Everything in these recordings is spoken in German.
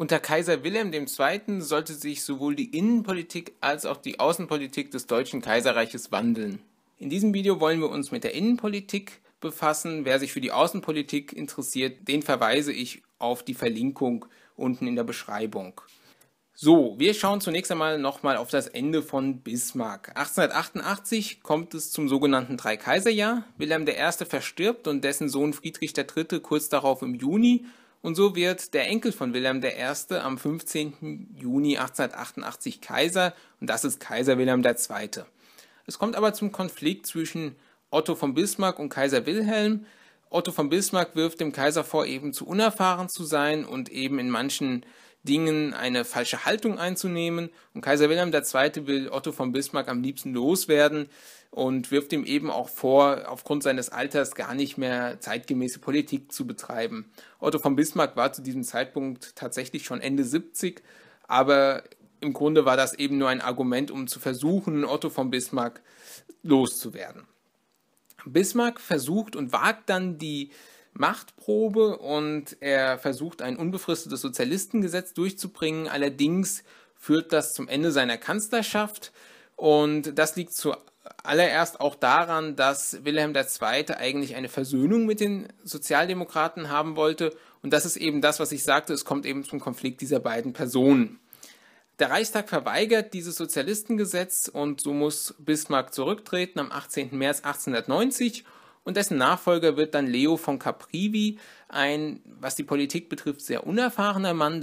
Unter Kaiser Wilhelm II. sollte sich sowohl die Innenpolitik als auch die Außenpolitik des Deutschen Kaiserreiches wandeln. In diesem Video wollen wir uns mit der Innenpolitik befassen. Wer sich für die Außenpolitik interessiert, den verweise ich auf die Verlinkung unten in der Beschreibung. So, wir schauen zunächst einmal nochmal auf das Ende von Bismarck. 1888 kommt es zum sogenannten Dreikaiserjahr. Wilhelm I. verstirbt und dessen Sohn Friedrich III. kurz darauf im Juni und so wird der Enkel von Wilhelm I. am 15. Juni 1888 Kaiser und das ist Kaiser Wilhelm II. Es kommt aber zum Konflikt zwischen Otto von Bismarck und Kaiser Wilhelm. Otto von Bismarck wirft dem Kaiser vor, eben zu unerfahren zu sein und eben in manchen äh, Dingen eine falsche Haltung einzunehmen. Und Kaiser Wilhelm II. will Otto von Bismarck am liebsten loswerden und wirft ihm eben auch vor, aufgrund seines Alters gar nicht mehr zeitgemäße Politik zu betreiben. Otto von Bismarck war zu diesem Zeitpunkt tatsächlich schon Ende 70, aber im Grunde war das eben nur ein Argument, um zu versuchen, Otto von Bismarck loszuwerden. Bismarck versucht und wagt dann die Machtprobe und er versucht ein unbefristetes Sozialistengesetz durchzubringen. Allerdings führt das zum Ende seiner Kanzlerschaft und das liegt zuallererst auch daran, dass Wilhelm II. eigentlich eine Versöhnung mit den Sozialdemokraten haben wollte und das ist eben das, was ich sagte, es kommt eben zum Konflikt dieser beiden Personen. Der Reichstag verweigert dieses Sozialistengesetz und so muss Bismarck zurücktreten am 18. März 1890 und dessen Nachfolger wird dann Leo von Caprivi, ein, was die Politik betrifft, sehr unerfahrener Mann.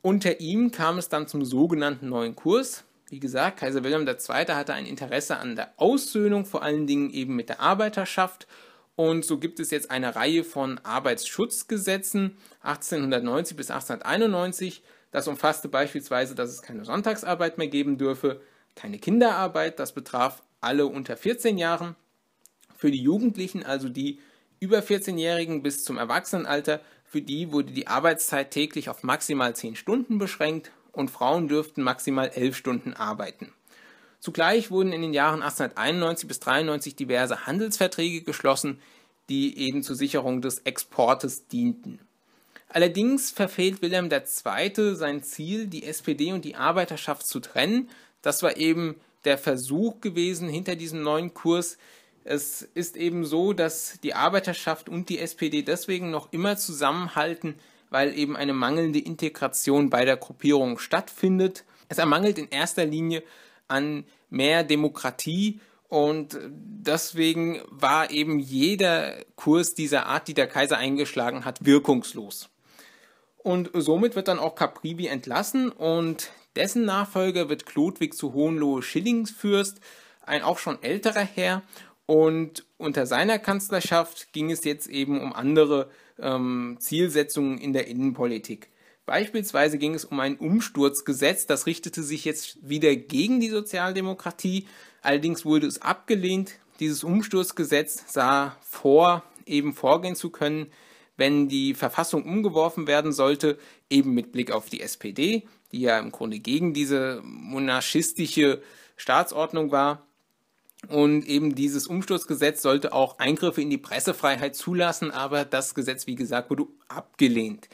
Unter ihm kam es dann zum sogenannten neuen Kurs. Wie gesagt, Kaiser Wilhelm II. hatte ein Interesse an der Aussöhnung, vor allen Dingen eben mit der Arbeiterschaft und so gibt es jetzt eine Reihe von Arbeitsschutzgesetzen 1890 bis 1891. Das umfasste beispielsweise, dass es keine Sonntagsarbeit mehr geben dürfe, keine Kinderarbeit, das betraf alle unter 14 Jahren, für die Jugendlichen, also die über 14-Jährigen bis zum Erwachsenenalter, für die wurde die Arbeitszeit täglich auf maximal 10 Stunden beschränkt und Frauen dürften maximal 11 Stunden arbeiten. Zugleich wurden in den Jahren 1891 bis 1893 diverse Handelsverträge geschlossen, die eben zur Sicherung des Exportes dienten. Allerdings verfehlt Wilhelm II. sein Ziel, die SPD und die Arbeiterschaft zu trennen. Das war eben der Versuch gewesen hinter diesem neuen Kurs, es ist eben so, dass die Arbeiterschaft und die SPD deswegen noch immer zusammenhalten, weil eben eine mangelnde Integration beider Gruppierungen stattfindet. Es ermangelt in erster Linie an mehr Demokratie und deswegen war eben jeder Kurs dieser Art, die der Kaiser eingeschlagen hat, wirkungslos. Und somit wird dann auch Caprivi entlassen und dessen Nachfolger wird Chlodwig zu Hohenlohe Schillingsfürst, ein auch schon älterer Herr. Und unter seiner Kanzlerschaft ging es jetzt eben um andere ähm, Zielsetzungen in der Innenpolitik. Beispielsweise ging es um ein Umsturzgesetz, das richtete sich jetzt wieder gegen die Sozialdemokratie. Allerdings wurde es abgelehnt. Dieses Umsturzgesetz sah vor, eben vorgehen zu können, wenn die Verfassung umgeworfen werden sollte, eben mit Blick auf die SPD, die ja im Grunde gegen diese monarchistische Staatsordnung war. Und eben dieses Umsturzgesetz sollte auch Eingriffe in die Pressefreiheit zulassen, aber das Gesetz, wie gesagt, wurde abgelehnt.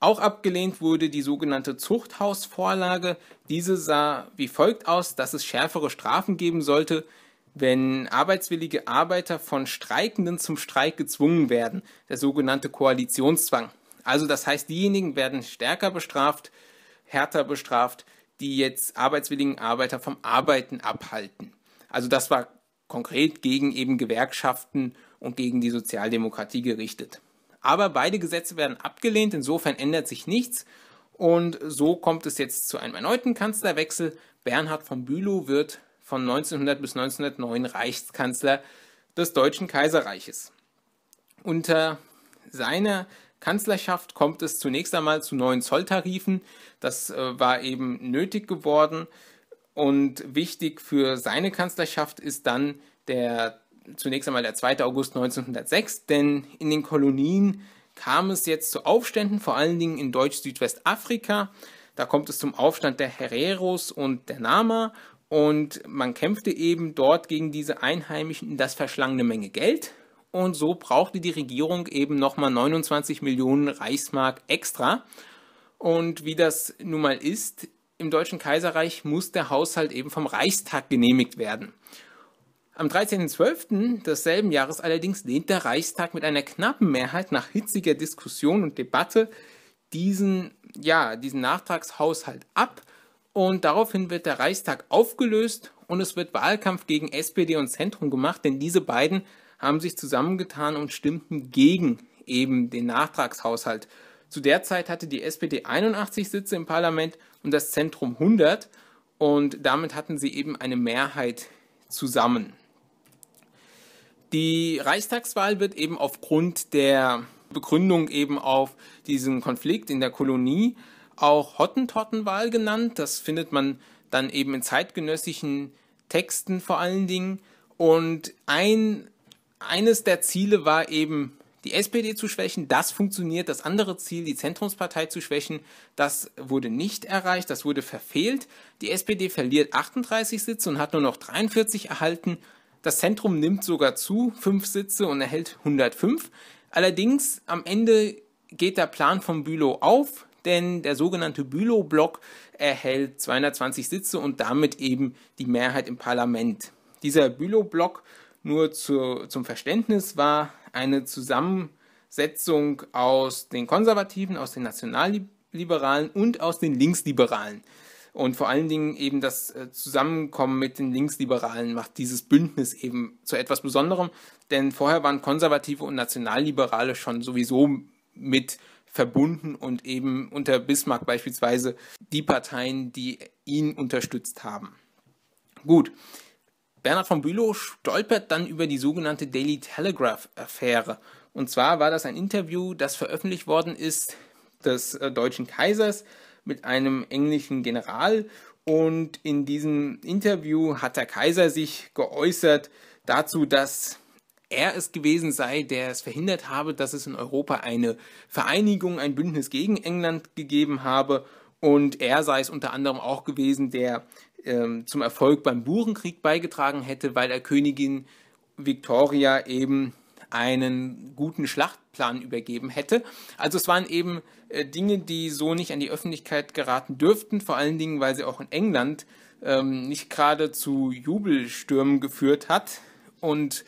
Auch abgelehnt wurde die sogenannte Zuchthausvorlage. Diese sah wie folgt aus, dass es schärfere Strafen geben sollte, wenn arbeitswillige Arbeiter von Streikenden zum Streik gezwungen werden, der sogenannte Koalitionszwang. Also das heißt, diejenigen werden stärker bestraft, härter bestraft, die jetzt arbeitswilligen Arbeiter vom Arbeiten abhalten. Also das war konkret gegen eben Gewerkschaften und gegen die Sozialdemokratie gerichtet. Aber beide Gesetze werden abgelehnt, insofern ändert sich nichts. Und so kommt es jetzt zu einem erneuten Kanzlerwechsel. Bernhard von Bülow wird von 1900 bis 1909 Reichskanzler des Deutschen Kaiserreiches. Unter seiner Kanzlerschaft kommt es zunächst einmal zu neuen Zolltarifen. Das äh, war eben nötig geworden, und wichtig für seine Kanzlerschaft ist dann der zunächst einmal der 2. August 1906, denn in den Kolonien kam es jetzt zu Aufständen, vor allen Dingen in Deutsch-Südwestafrika. Da kommt es zum Aufstand der Hereros und der Nama und man kämpfte eben dort gegen diese Einheimischen. Das verschlang eine Menge Geld und so brauchte die Regierung eben nochmal 29 Millionen Reichsmark extra. Und wie das nun mal ist, im Deutschen Kaiserreich muss der Haushalt eben vom Reichstag genehmigt werden. Am 13.12. desselben Jahres allerdings lehnt der Reichstag mit einer knappen Mehrheit nach hitziger Diskussion und Debatte diesen, ja, diesen Nachtragshaushalt ab und daraufhin wird der Reichstag aufgelöst und es wird Wahlkampf gegen SPD und Zentrum gemacht, denn diese beiden haben sich zusammengetan und stimmten gegen eben den Nachtragshaushalt. Zu der Zeit hatte die SPD 81 Sitze im Parlament und das Zentrum 100 und damit hatten sie eben eine Mehrheit zusammen. Die Reichstagswahl wird eben aufgrund der Begründung eben auf diesen Konflikt in der Kolonie auch Hottentottenwahl genannt. Das findet man dann eben in zeitgenössischen Texten vor allen Dingen. Und ein, eines der Ziele war eben die SPD zu schwächen. Das funktioniert. Das andere Ziel, die Zentrumspartei zu schwächen, das wurde nicht erreicht, das wurde verfehlt. Die SPD verliert 38 Sitze und hat nur noch 43 erhalten. Das Zentrum nimmt sogar zu, fünf Sitze und erhält 105. Allerdings am Ende geht der Plan von Bülow auf, denn der sogenannte Bülow-Block erhält 220 Sitze und damit eben die Mehrheit im Parlament. Dieser Bülow-Block nur zu, zum Verständnis war eine Zusammensetzung aus den Konservativen, aus den Nationalliberalen und aus den Linksliberalen. Und vor allen Dingen eben das äh, Zusammenkommen mit den Linksliberalen macht dieses Bündnis eben zu etwas Besonderem, denn vorher waren Konservative und Nationalliberale schon sowieso mit verbunden und eben unter Bismarck beispielsweise die Parteien, die ihn unterstützt haben. Gut, Bernhard von Bülow stolpert dann über die sogenannte Daily Telegraph-Affäre. Und zwar war das ein Interview, das veröffentlicht worden ist des äh, deutschen Kaisers mit einem englischen General. Und in diesem Interview hat der Kaiser sich geäußert dazu, dass er es gewesen sei, der es verhindert habe, dass es in Europa eine Vereinigung, ein Bündnis gegen England gegeben habe. Und er sei es unter anderem auch gewesen, der ähm, zum Erfolg beim Burenkrieg beigetragen hätte, weil er Königin Victoria eben einen guten Schlachtplan übergeben hätte. Also es waren eben äh, Dinge, die so nicht an die Öffentlichkeit geraten dürften, vor allen Dingen, weil sie auch in England ähm, nicht gerade zu Jubelstürmen geführt hat. Und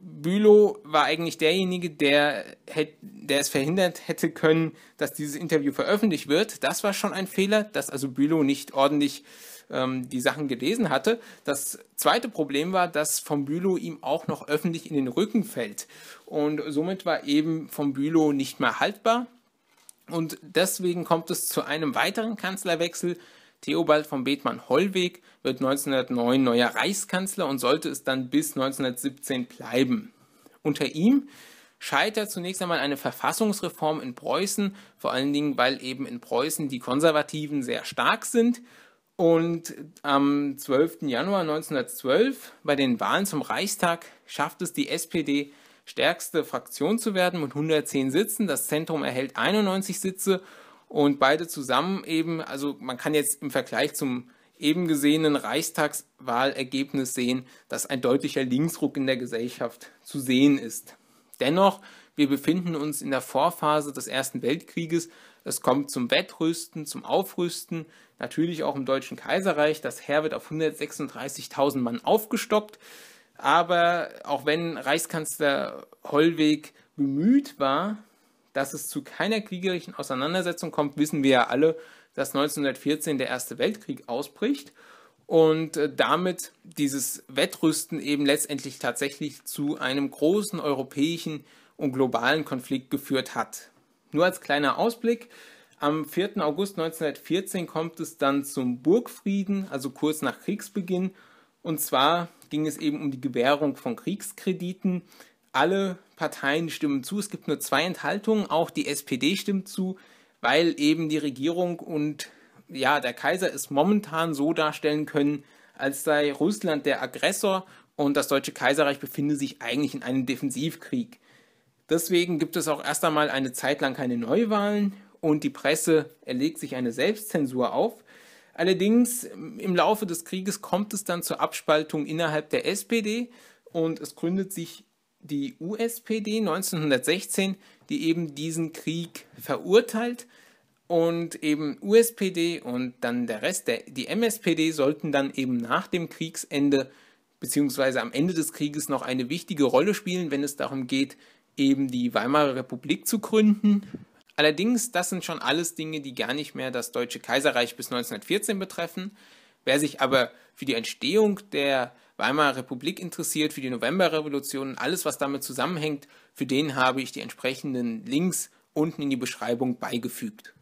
Bülow war eigentlich derjenige, der, hätt, der es verhindert hätte können, dass dieses Interview veröffentlicht wird. Das war schon ein Fehler, dass also Bülow nicht ordentlich ähm, die Sachen gelesen hatte. Das zweite Problem war, dass von Bülow ihm auch noch öffentlich in den Rücken fällt. Und somit war eben von Bülow nicht mehr haltbar. Und deswegen kommt es zu einem weiteren Kanzlerwechsel. Theobald von Bethmann-Hollweg wird 1909 neuer Reichskanzler und sollte es dann bis 1917 bleiben. Unter ihm scheitert zunächst einmal eine Verfassungsreform in Preußen, vor allen Dingen, weil eben in Preußen die Konservativen sehr stark sind und am 12. Januar 1912, bei den Wahlen zum Reichstag, schafft es die SPD, stärkste Fraktion zu werden mit 110 Sitzen. Das Zentrum erhält 91 Sitze und beide zusammen eben, also man kann jetzt im Vergleich zum eben gesehenen Reichstagswahlergebnis sehen, dass ein deutlicher Linksruck in der Gesellschaft zu sehen ist. Dennoch, wir befinden uns in der Vorphase des Ersten Weltkrieges es kommt zum Wettrüsten, zum Aufrüsten, natürlich auch im Deutschen Kaiserreich. Das Heer wird auf 136.000 Mann aufgestockt. Aber auch wenn Reichskanzler Hollweg bemüht war, dass es zu keiner kriegerischen Auseinandersetzung kommt, wissen wir ja alle, dass 1914 der Erste Weltkrieg ausbricht und äh, damit dieses Wettrüsten eben letztendlich tatsächlich zu einem großen europäischen und globalen Konflikt geführt hat. Nur als kleiner Ausblick, am 4. August 1914 kommt es dann zum Burgfrieden, also kurz nach Kriegsbeginn. Und zwar ging es eben um die Gewährung von Kriegskrediten. Alle Parteien stimmen zu, es gibt nur zwei Enthaltungen, auch die SPD stimmt zu, weil eben die Regierung und ja, der Kaiser es momentan so darstellen können, als sei Russland der Aggressor und das Deutsche Kaiserreich befinde sich eigentlich in einem Defensivkrieg. Deswegen gibt es auch erst einmal eine Zeit lang keine Neuwahlen und die Presse erlegt sich eine Selbstzensur auf. Allerdings im Laufe des Krieges kommt es dann zur Abspaltung innerhalb der SPD und es gründet sich die USPD 1916, die eben diesen Krieg verurteilt und eben USPD und dann der Rest, der, die MSPD sollten dann eben nach dem Kriegsende bzw. am Ende des Krieges noch eine wichtige Rolle spielen, wenn es darum geht, eben die Weimarer Republik zu gründen. Allerdings, das sind schon alles Dinge, die gar nicht mehr das Deutsche Kaiserreich bis 1914 betreffen. Wer sich aber für die Entstehung der Weimarer Republik interessiert, für die Novemberrevolution und alles, was damit zusammenhängt, für den habe ich die entsprechenden Links unten in die Beschreibung beigefügt.